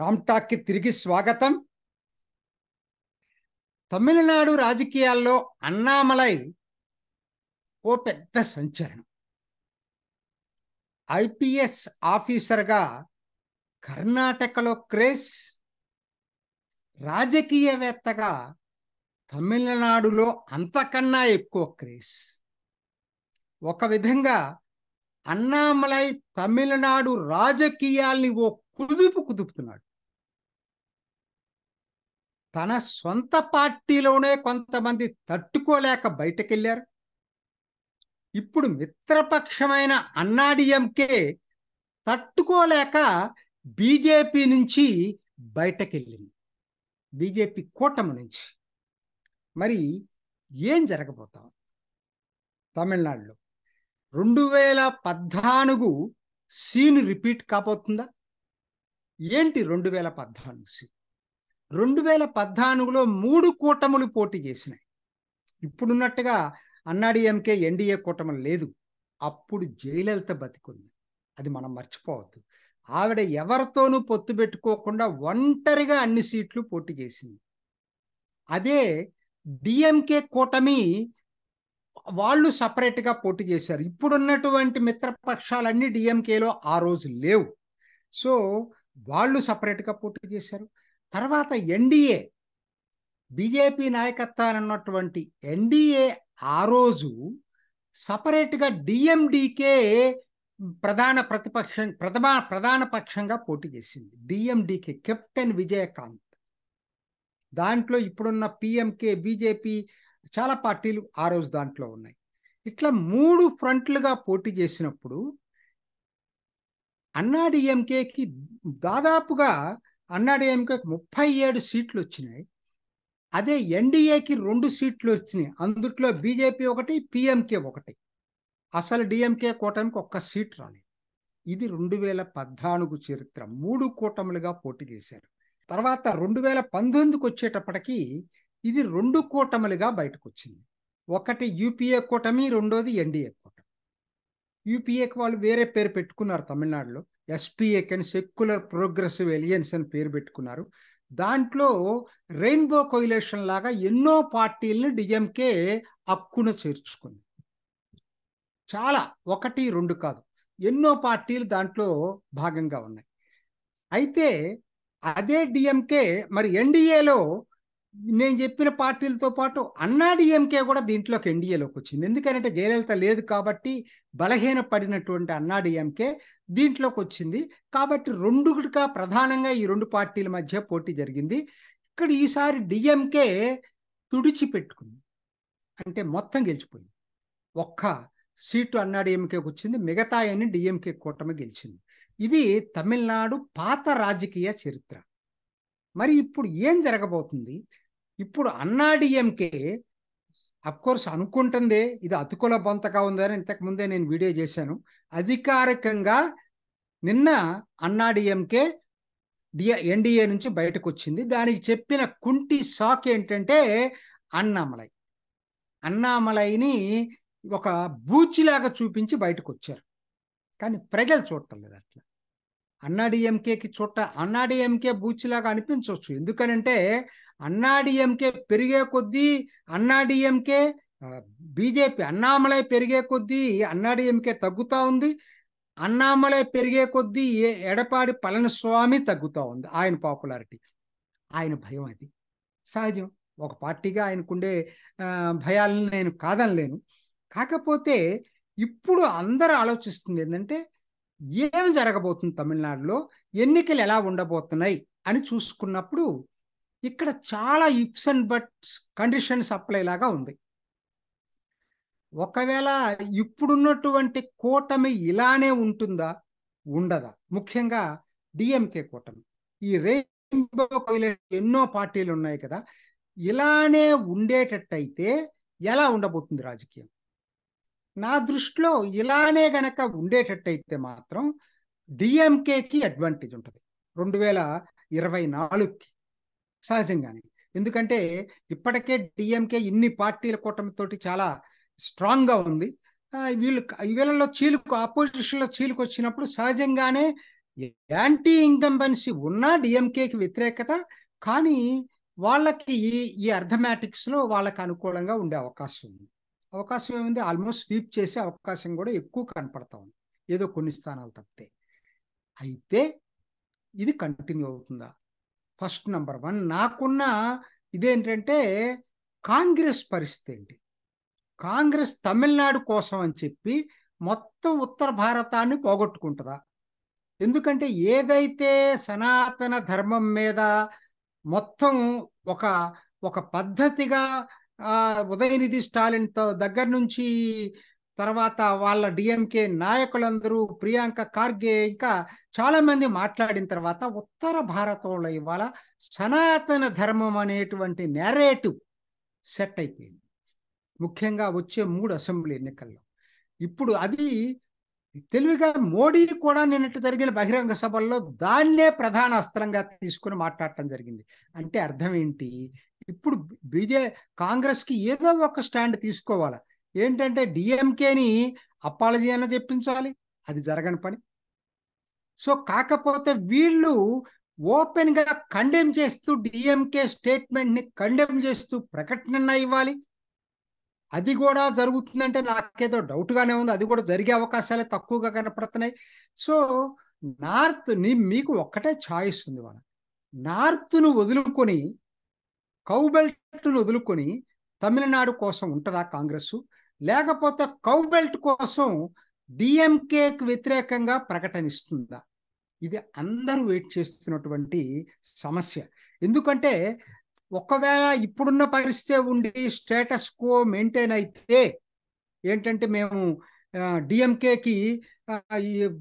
రామ్టాక్కి తిరిగి స్వాగతం తమిళనాడు రాజకీయాల్లో అన్నామలై ఓ పెద్ద సంచలనం ఐపిఎస్ ఆఫీసర్గా కర్ణాటకలో క్రేజ్ రాజకీయవేత్తగా తమిళనాడులో అంతకన్నా ఎక్కువ క్రేజ్ ఒక విధంగా అన్నామలై తమిళనాడు రాజకీయాల్ని ఓ కుదుపు కుదుపుతున్నాడు తన సొంత పార్టీలోనే కొంతమంది తట్టుకోలేక బయటకెళ్ళారు ఇప్పుడు మిత్రపక్షమైన అన్నాడీఎంకే తట్టుకోలేక బీజేపీ నుంచి బయటకెళ్ళింది బీజేపీ కూటమి నుంచి మరి ఏం జరగబోతాం తమిళనాడులో రెండు వేల పద్నాలుగు సీన్ రిపీట్ కాబోతుందా ఏంటి రెండు వేల పద్నాలుగు సీన్ రెండు వేల పద్నాలుగులో మూడు కూటములు పోటీ చేసినాయి ఇప్పుడున్నట్టుగా అన్నాడీఎంకే ఎన్డీఏ కూటములు లేదు అప్పుడు జయలలిత బతికుంది అది మనం మర్చిపోవద్దు ఆవిడ ఎవరితోనూ పొత్తు పెట్టుకోకుండా ఒంటరిగా అన్ని సీట్లు పోటీ చేసింది అదే డిఎంకే కూటమి వాళ్ళు సపరేట్గా పోటీ చేశారు ఇప్పుడున్నటువంటి మిత్రపక్షాలన్నీ డిఎంకేలో ఆ రోజు లేవు సో వాళ్ళు సపరేట్గా పోటీ చేశారు తర్వాత ఎన్డీఏ బీజేపీ నాయకత్వాన్ని ఉన్నటువంటి ఎన్డీఏ ఆ రోజు సపరేట్గా డిఎండికే ప్రధాన ప్రతిపక్షం ప్రథమ ప్రధాన పక్షంగా పోటీ చేసింది డిఎండికే కెప్టెన్ విజయకాంత్ దాంట్లో ఇప్పుడున్న పిఎంకే బీజేపీ చాలా పార్టీలు ఆ రోజు దాంట్లో ఉన్నాయి ఇట్లా మూడు ఫ్రంట్లుగా పోటీ చేసినప్పుడు అన్నాడిఎంకేకి దాదాపుగా అన్నాడీఎంకే ముప్పై ఏడు సీట్లు వచ్చినాయి అదే ఎన్డీఏకి రెండు సీట్లు వచ్చినాయి అందుట్లో బీజేపీ ఒకటి పిఎంకే ఒకటి అసలు డిఎంకే కూటమికి ఒక్క సీట్ రాలేదు ఇది రెండు వేల పద్నాలుగు చరిత్ర మూడు కూటములుగా పోటీ చేశారు తర్వాత రెండు వేల పంతొమ్మిదికి వచ్చేటప్పటికి ఇది రెండు కూటములుగా బయటకు వచ్చింది ఒకటి యూపీఏ కూటమి రెండోది ఎన్డీఏ కూటమి యూపీఏకి వాళ్ళు వేరే పేరు పెట్టుకున్నారు తమిళనాడులో ఎస్పీఏ అని సెక్యులర్ ప్రోగ్రెసివ్ ఎలియన్స్ అని పేరు పెట్టుకున్నారు దాంట్లో రెయిన్బో కొయిలేషన్ లాగా ఎన్నో పార్టీలను డిఎంకే అక్కున చేర్చుకుంది చాలా ఒకటి రెండు కాదు ఎన్నో పార్టీలు దాంట్లో భాగంగా ఉన్నాయి అయితే అదే డిఎంకే మరి ఎన్డీఏలో నేను చెప్పిన పార్టీలతో పాటు అన్నాడీఎంకే కూడా దీంట్లోకి ఎన్డీఏలోకి వచ్చింది ఎందుకంటే జయలలిత లేదు కాబట్టి బలహీన పడినటువంటి అన్నాడీఎంకే దీంట్లోకి వచ్చింది కాబట్టి రెండుగా ప్రధానంగా ఈ రెండు పార్టీల మధ్య పోటీ జరిగింది ఇక్కడ ఈసారి డిఎంకే తుడిచిపెట్టుకుంది అంటే మొత్తం గెలిచిపోయింది ఒక్క సీటు అన్నాడీఎంకేకి వచ్చింది మిగతాయని డిఎంకే కూటమి గెలిచింది ఇది తమిళనాడు పాత రాజకీయ చరిత్ర మరి ఇప్పుడు ఏం జరగబోతుంది ఇప్పుడు అన్నాడీఎంకే కోర్స్ అనుకుంటుందే ఇది అతుకుల బొంతగా ఉందని ఇంతకుముందే నేను వీడియో చేశాను అధికారికంగా నిన్న అన్నాడీఎంకే డిఏ ఎన్డీఏ నుంచి బయటకు వచ్చింది దానికి చెప్పిన కుంటి షాక్ ఏంటంటే అన్నామలై అన్నామలైని ఒక బూచిలాగా చూపించి బయటకు వచ్చారు కానీ ప్రజలు చూడటం లేదు అట్లా అన్నాడీఎంకేకి చుట్ట అన్నాడీఎంకే బూచ్లాగా అనిపించవచ్చు ఎందుకనంటే అన్నాడీఎంకే పెరిగే కొద్దీ అన్నాడీఎంకే బీజేపీ అన్నామలై పెరిగే కొద్దీ అన్నాడీఎంకే తగ్గుతూ ఉంది అన్నామలై పెరిగే కొద్దీ ఎడపాడి పళనిస్వామి తగ్గుతూ ఉంది ఆయన పాపులారిటీ ఆయన భయం అది సహజం ఒక పార్టీగా ఆయనకుండే భయాలను నేను కాదనలేను కాకపోతే ఇప్పుడు అందరూ ఆలోచిస్తుంది ఏంటంటే ఏమి జరగబోతుంది తమిళనాడులో ఎన్నికలు ఎలా ఉండబోతున్నాయి అని చూసుకున్నప్పుడు ఇక్కడ చాలా ifs and buts conditions apply లాగా ఉంది ఒకవేళ ఇప్పుడున్నటువంటి కూటమి ఇలానే ఉంటుందా ఉండదా ముఖ్యంగా డిఎంకే కూటమి ఈ రెయిన్బో ఎన్నో పార్టీలు ఉన్నాయి కదా ఇలానే ఉండేటట్టయితే ఎలా ఉండబోతుంది రాజకీయం నా దృష్టిలో ఇలానే గనక ఉండేటట్టయితే మాత్రం డిఎంకేకి అడ్వాంటేజ్ ఉంటుంది రెండు వేల ఇరవై నాలుగుకి సహజంగానే ఎందుకంటే ఇప్పటికే డిఎంకే ఇన్ని పార్టీల కూటమితోటి చాలా స్ట్రాంగ్గా ఉంది వీళ్ళు వీళ్ళలో చీలుకు ఆపోజిషన్లో చీలుకు వచ్చినప్పుడు సహజంగానే యాంటీ ఇంకంబెన్సీ ఉన్నా డిఎంకేకి వ్యతిరేకత కానీ వాళ్ళకి ఈ ఈ అర్థమెటిక్స్లో వాళ్ళకి అనుకూలంగా ఉండే అవకాశం ఉంది అవకాశం ఏముంది ఆల్మోస్ట్ స్వీప్ చేసే అవకాశం కూడా ఎక్కువ కనపడతా ఉంది ఏదో కొన్ని స్థానాలు తప్పితే అయితే ఇది కంటిన్యూ అవుతుందా ఫస్ట్ నంబర్ వన్ నాకున్న ఇదేంటంటే కాంగ్రెస్ పరిస్థితి ఏంటి కాంగ్రెస్ తమిళనాడు కోసం అని చెప్పి మొత్తం ఉత్తర భారతాన్ని పోగొట్టుకుంటుందా ఎందుకంటే ఏదైతే సనాతన ధర్మం మీద మొత్తం ఒక ఒక పద్ధతిగా ఉదయనిధి స్టాలిన్ తో దగ్గర నుంచి తర్వాత వాళ్ళ డిఎంకే నాయకులందరూ ప్రియాంక ఖార్గే ఇంకా చాలా మంది మాట్లాడిన తర్వాత ఉత్తర భారతంలో ఇవాళ సనాతన ధర్మం అనేటువంటి నేరేటివ్ సెట్ అయిపోయింది ముఖ్యంగా వచ్చే మూడు అసెంబ్లీ ఎన్నికల్లో ఇప్పుడు అది తెలివిగా మోడీ కూడా నిన్నటి జరిగిన బహిరంగ సభల్లో దాన్నే ప్రధాన అస్త్రంగా తీసుకుని మాట్లాడటం జరిగింది అంటే అర్థం ఏంటి ఇప్పుడు బీజే కాంగ్రెస్కి ఏదో ఒక స్టాండ్ తీసుకోవాలి ఏంటంటే డిఎంకేని అపాలజీ అన్న చెప్పించాలి అది జరగని పని సో కాకపోతే వీళ్ళు ఓపెన్గా కండెమ్ చేస్తూ డిఎంకే స్టేట్మెంట్ని కండెమ్ చేస్తూ ప్రకటన ఇవ్వాలి అది కూడా జరుగుతుందంటే నాకేదో డౌట్గానే ఉంది అది కూడా జరిగే అవకాశాలే తక్కువగా కనపడుతున్నాయి సో నార్త్ని మీకు ఒక్కటే ఛాయిస్ ఉంది వాళ్ళ నార్త్ను వదులుకొని కౌబెల్ట్ను వదులుకొని తమిళనాడు కోసం ఉంటుందా కాంగ్రెస్ లేకపోతే కౌబెల్ట్ కోసం డిఎంకేకి వ్యతిరేకంగా ప్రకటనిస్తుందా ఇది అందరూ వెయిట్ చేస్తున్నటువంటి సమస్య ఎందుకంటే ఒకవేళ ఇప్పుడున్న పరిస్థితి ఉండి స్టేటస్ కో మెయింటైన్ అయితే ఏంటంటే మేము డిఎంకేకి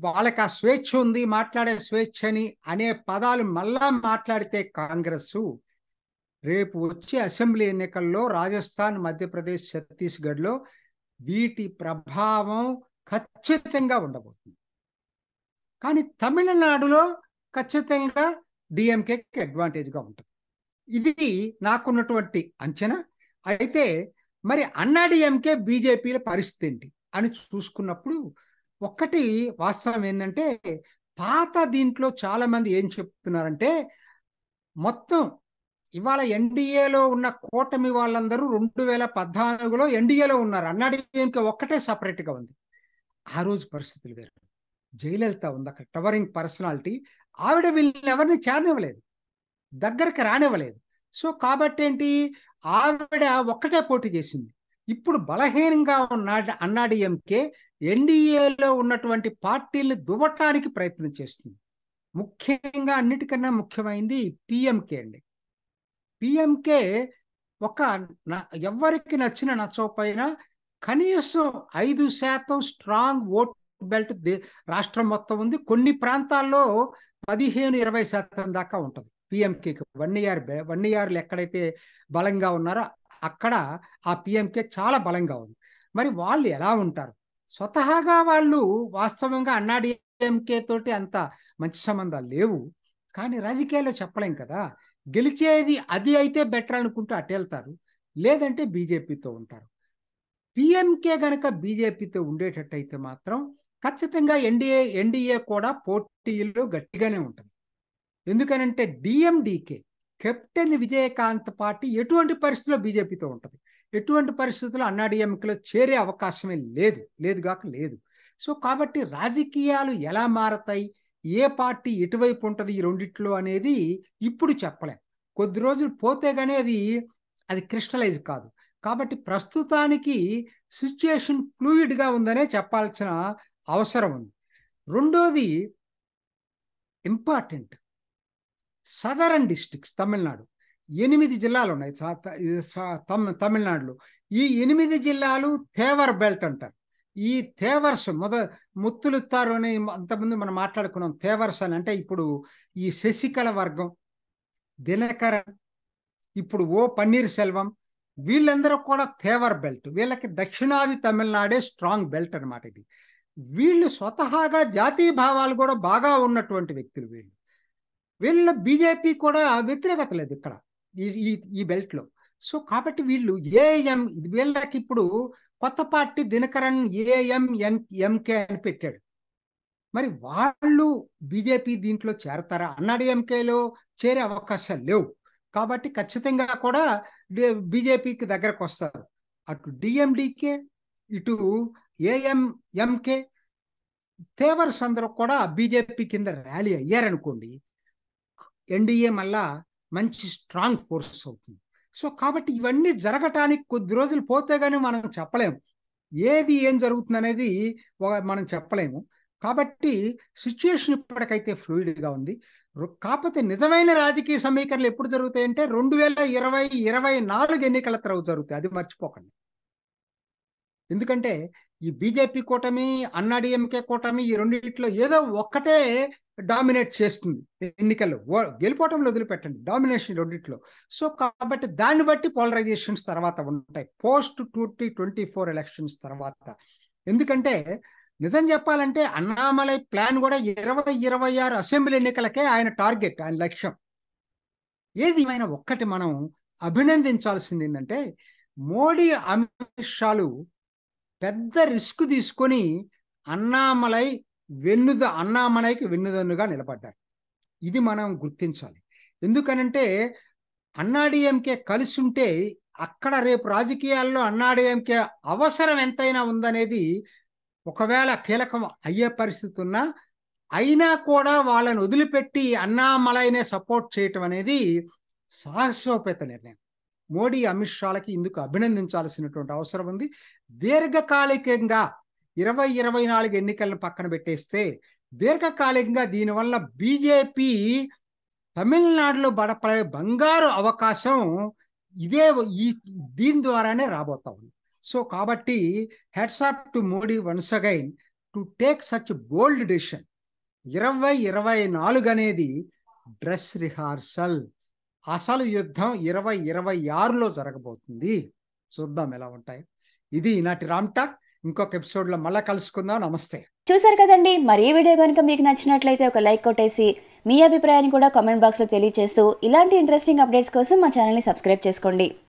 వాళ్ళకి ఆ స్వేచ్ఛ ఉంది మాట్లాడే స్వేచ్ఛ అని అనే పదాలు మళ్ళా మాట్లాడితే కాంగ్రెస్ రేపు వచ్చే అసెంబ్లీ ఎన్నికల్లో రాజస్థాన్ మధ్యప్రదేశ్ ఛత్తీస్గఢ్లో వీటి ప్రభావం ఖచ్చితంగా ఉండబోతుంది కానీ తమిళనాడులో ఖచ్చితంగా డిఎంకేకి అడ్వాంటేజ్గా ఉంటుంది ఇది నాకున్నటువంటి అంచనా అయితే మరి అన్నాడీఎంకే బీజేపీల పరిస్థితి ఏంటి అని చూసుకున్నప్పుడు ఒక్కటి వాస్తవం ఏంటంటే పాత దీంట్లో చాలా మంది ఏం చెప్తున్నారంటే మొత్తం ఇవాళ ఎన్డీఏలో ఉన్న కూటమి వాళ్ళందరూ రెండు వేల పద్నాలుగులో ఎన్డీఏలో ఉన్నారు అన్నాడీఎంకే ఒక్కటే సపరేట్గా ఉంది ఆ రోజు పరిస్థితులు వేరు జయలలిత ఉంది అక్కడ టవరింగ్ పర్సనాలిటీ ఆవిడ వీళ్ళని ఎవరిని చేరనివ్వలేదు దగ్గరికి రానివ్వలేదు సో కాబట్టి ఏంటి ఆవిడ ఒక్కటే పోటీ చేసింది ఇప్పుడు బలహీనంగా ఉన్న ఎంకే ఎన్డీఏలో ఉన్నటువంటి పార్టీలు దువ్వటానికి ప్రయత్నం చేస్తుంది ముఖ్యంగా అన్నిటికన్నా ముఖ్యమైంది పిఎంకే అండి పిఎంకే ఒక ఎవరికి నచ్చిన నచ్చకపోయినా కనీసం ఐదు శాతం స్ట్రాంగ్ ఓట్ బెల్ట్ రాష్ట్రం మొత్తం ఉంది కొన్ని ప్రాంతాల్లో పదిహేను ఇరవై శాతం దాకా ఉంటుంది పిఎంకే వన్ ఇయర్ వన్ ఇయర్లు ఎక్కడైతే బలంగా ఉన్నారో అక్కడ ఆ పిఎంకే చాలా బలంగా ఉంది మరి వాళ్ళు ఎలా ఉంటారు స్వతహాగా వాళ్ళు వాస్తవంగా అన్నాడీఎంకే తోటి అంత మంచి సంబంధాలు లేవు కానీ రాజకీయాల్లో చెప్పలేం కదా గెలిచేది అది అయితే బెటర్ అనుకుంటూ వెళ్తారు లేదంటే బీజేపీతో ఉంటారు పిఎంకే గనక బీజేపీతో ఉండేటట్టయితే మాత్రం ఖచ్చితంగా ఎన్డీఏ ఎన్డీఏ కూడా పోటీలు గట్టిగానే ఉంటుంది ఎందుకనంటే డిఎండికే కెప్టెన్ విజయకాంత్ పార్టీ ఎటువంటి పరిస్థితుల్లో బీజేపీతో ఉంటుంది ఎటువంటి పరిస్థితుల్లో అన్నాడీఎంకేలో చేరే అవకాశమే లేదు లేదుగాక లేదు సో కాబట్టి రాజకీయాలు ఎలా మారతాయి ఏ పార్టీ ఎటువైపు ఉంటుంది ఈ రెండిట్లో అనేది ఇప్పుడు చెప్పలేం కొద్ది రోజులు పోతే కానీ అది అది క్రిస్టలైజ్ కాదు కాబట్టి ప్రస్తుతానికి సిచ్యుయేషన్ ఫ్లూయిడ్గా ఉందనే చెప్పాల్సిన అవసరం ఉంది రెండోది ఇంపార్టెంట్ సదరన్ డిస్టిక్స్ తమిళనాడు ఎనిమిది జిల్లాలు ఉన్నాయి తమిళనాడులో ఈ ఎనిమిది జిల్లాలు తేవర్ బెల్ట్ అంటారు ఈ తేవర్స్ మొద ముత్తులుత్తారు అని అంతకుముందు మనం మాట్లాడుకున్నాం తేవర్స్ అని అంటే ఇప్పుడు ఈ శశికళ వర్గం దినకర ఇప్పుడు ఓ పన్నీర్ సెల్వం వీళ్ళందరూ కూడా తేవర్ బెల్ట్ వీళ్ళకి దక్షిణాది తమిళనాడే స్ట్రాంగ్ బెల్ట్ అనమాట ఇది వీళ్ళు స్వతహాగా జాతీయ భావాలు కూడా బాగా ఉన్నటువంటి వ్యక్తులు వీళ్ళు వీళ్ళ బీజేపీ కూడా వ్యతిరేకత లేదు ఇక్కడ ఈ ఈ బెల్ట్లో సో కాబట్టి వీళ్ళు ఏఎం వీళ్ళకి ఇప్పుడు కొత్త పార్టీ దినకరన్ ఏఎం ఎంకే అని పెట్టాడు మరి వాళ్ళు బీజేపీ దీంట్లో చేరతారా అన్నాడు ఎంకేలో చేరే అవకాశాలు లేవు కాబట్టి ఖచ్చితంగా కూడా బీజేపీకి దగ్గరకు వస్తారు అటు డిఎండికే ఇటు ఏఎం ఎంకే తేవర్స్ అందరూ కూడా బీజేపీ కింద ర్యాలీ అయ్యారనుకోండి ఎన్డీఏ మళ్ళా మంచి స్ట్రాంగ్ ఫోర్స్ అవుతుంది సో కాబట్టి ఇవన్నీ జరగటానికి కొద్ది రోజులు పోతే కానీ మనం చెప్పలేము ఏది ఏం జరుగుతుంది అనేది మనం చెప్పలేము కాబట్టి సిచ్యుయేషన్ ఇప్పటికైతే ఫ్లూయిడ్గా ఉంది కాకపోతే నిజమైన రాజకీయ సమీకరణలు ఎప్పుడు జరుగుతాయంటే రెండు వేల ఇరవై ఇరవై నాలుగు ఎన్నికల తర్వాత జరుగుతాయి అది మర్చిపోకండి ఎందుకంటే ఈ బీజేపీ కూటమి అన్నాడీఎంకే కూటమి ఈ రెండింటిలో ఏదో ఒక్కటే డామినేట్ చేస్తుంది ఎన్నికల్లో గెలిపోవటంలో వదిలిపెట్టండి డామినేషన్ రెండింటిలో సో కాబట్టి దాన్ని బట్టి పోలరైజేషన్స్ తర్వాత ఉంటాయి post twenty twenty four elections తర్వాత ఎందుకంటే నిజం చెప్పాలంటే అన్నామలై ప్లాన్ కూడా ఇరవై ఇరవై ఆరు అసెంబ్లీ ఎన్నికలకే ఆయన టార్గెట్ ఆయన లక్ష్యం ఏది ఏమైనా ఒక్కటి మనం అభినందించాల్సింది ఏంటంటే మోడీ అమిత్ షాలు పెద్ద రిస్క్ తీసుకొని అన్నామలై వెన్నుద అన్నామలైకి వెన్నుదన్నుగా నిలబడ్డారు ఇది మనం గుర్తించాలి ఎందుకనంటే అన్నాడీఎంకే కలిసి ఉంటే అక్కడ రేపు రాజకీయాల్లో అన్నాడీఎంకే అవసరం ఎంతైనా ఉందనేది ఒకవేళ కీలకం అయ్యే పరిస్థితి ఉన్నా అయినా కూడా వాళ్ళని వదిలిపెట్టి అన్నామలైనే సపోర్ట్ చేయటం అనేది సాహసోపేత నిర్ణయం మోడీ అమిత్ షాలకి ఇందుకు అభినందించాల్సినటువంటి అవసరం ఉంది దీర్ఘకాలికంగా ఇరవై ఇరవై నాలుగు ఎన్నికలను పక్కన పెట్టేస్తే దీర్ఘకాలికంగా దీనివల్ల బీజేపీ తమిళనాడులో బడపడే బంగారు అవకాశం ఇదే ఈ దీని ద్వారానే రాబోతా ఉంది సో కాబట్టి heads off to Modi once again to take such bold decision ఇరవై ఇరవై నాలుగు అనేది డ్రెస్ రిహార్సల్ అసలు యుద్ధం ఇరవై ఇరవై ఆరులో జరగబోతుంది చూద్దాం ఎలా ఉంటాయి ఇది ఈనాటి రామ్ టాక్ ఇంకొక ఎపిసోడ్ లో మళ్ళీ కలుసుకుందాం నమస్తే చూసారు కదండి మరి ఈ వీడియో కనుక మీకు నచ్చినట్లయితే ఒక లైక్ కొట్టేసి మీ అభిప్రాయాన్ని కూడా కామెంట్ బాక్స్ లో తెలియజేస్తూ ఇలాంటి ఇంట్రెస్టింగ్ అప్డేట్స్ కోసం మా ఛానల్ని సబ్స్క్రైబ్ చేసుకోండి